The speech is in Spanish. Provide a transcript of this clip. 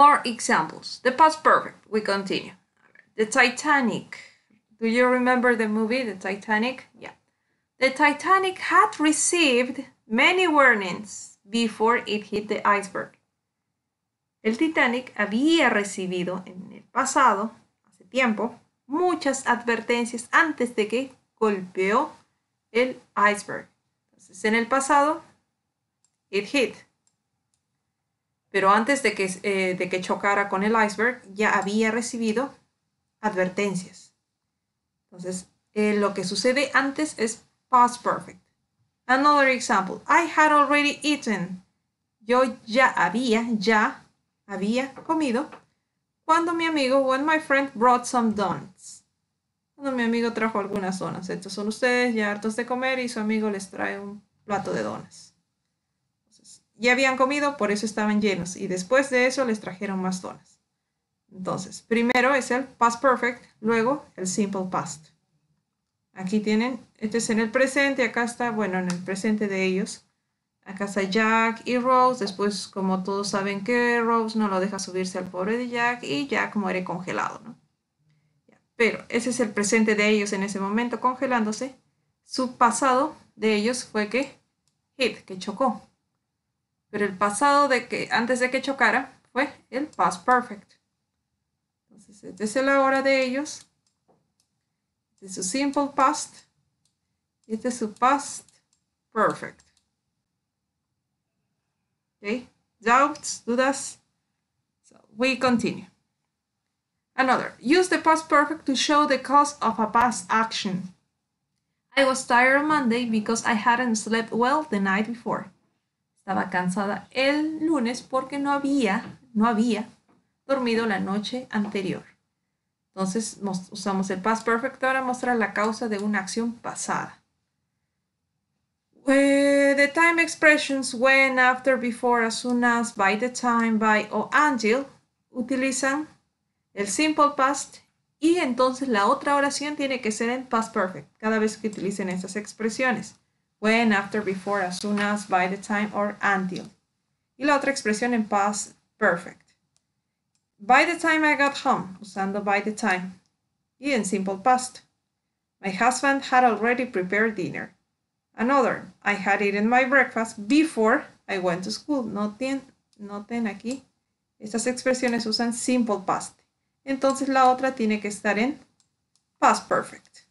More examples. The past perfect. We continue. The Titanic. Do you remember the movie, The Titanic? Yeah. The Titanic had received many warnings before it hit the iceberg. El Titanic había recibido en el pasado, hace tiempo, muchas advertencias antes de que golpeó el iceberg. Entonces, en el pasado, it hit pero antes de que, eh, de que chocara con el iceberg ya había recibido advertencias. Entonces, eh, lo que sucede antes es past perfect. Another example, I had already eaten. Yo ya había, ya había comido cuando mi amigo, when my friend brought some donuts. Cuando mi amigo trajo algunas donas. Estos son ustedes ya hartos de comer y su amigo les trae un plato de donas. Ya habían comido, por eso estaban llenos, y después de eso les trajeron más donas. Entonces, primero es el past perfect, luego el simple past. Aquí tienen, este es en el presente, acá está, bueno, en el presente de ellos. Acá está Jack y Rose, después como todos saben que Rose no lo deja subirse al pobre de Jack y Jack muere congelado, ¿no? Pero ese es el presente de ellos en ese momento congelándose. Su pasado de ellos fue que hit, que chocó, Pero el pasado de que antes de que chocara fue el past perfect. Entonces, este es la hora de ellos. Este es su simple past. este es su past perfect. Okay. Doubts, dudas. So we continue. Another, use the past perfect to show the cause of a past action. I was tired on Monday because I hadn't slept well the night before. Estaba cansada el lunes porque no había, no había dormido la noche anterior. Entonces usamos el past perfect para mostrar la causa de una acción pasada. the time expressions when, after, before, as soon as, by the time, by o until utilizan el simple past y entonces la otra oración tiene que ser en past perfect cada vez que utilicen esas expresiones when, after, before, as soon as, by the time, or until. Y la otra expresión en past perfect. By the time I got home, usando by the time. Y en simple past. My husband had already prepared dinner. Another, I had eaten my breakfast before I went to school. Noten, noten aquí, estas expresiones usan simple past. Entonces la otra tiene que estar en past perfect.